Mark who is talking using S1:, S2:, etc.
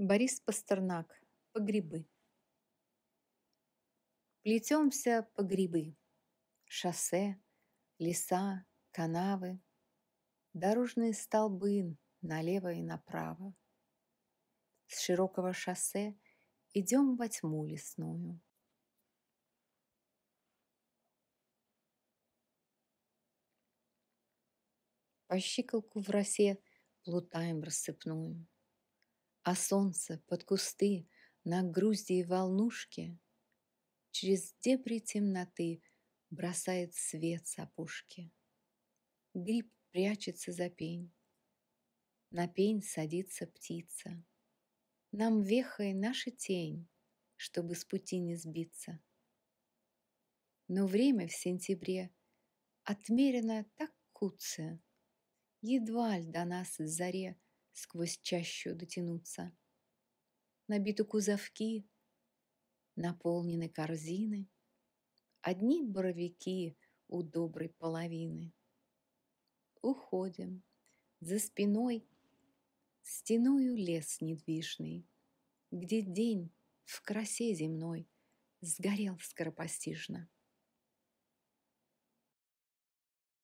S1: Борис Пастернак. По грибы. Плетемся по грибы. Шоссе, леса, канавы, дорожные столбы налево и направо. С широкого шоссе идем во тьму лесную. По щиколку в росе плутаем рассыпную — а солнце под кусты на грузди и волнушки Через дебри темноты бросает свет с опушки. Гриб прячется за пень, на пень садится птица. Нам вехой наша тень, чтобы с пути не сбиться. Но время в сентябре отмерено так куце, Едва ль до нас из заре — сквозь чащу дотянуться. Набиты кузовки, наполнены корзины, Одни боровики у доброй половины. Уходим, за спиной Стеною лес недвижный, Где день в красе земной Сгорел скоропостижно.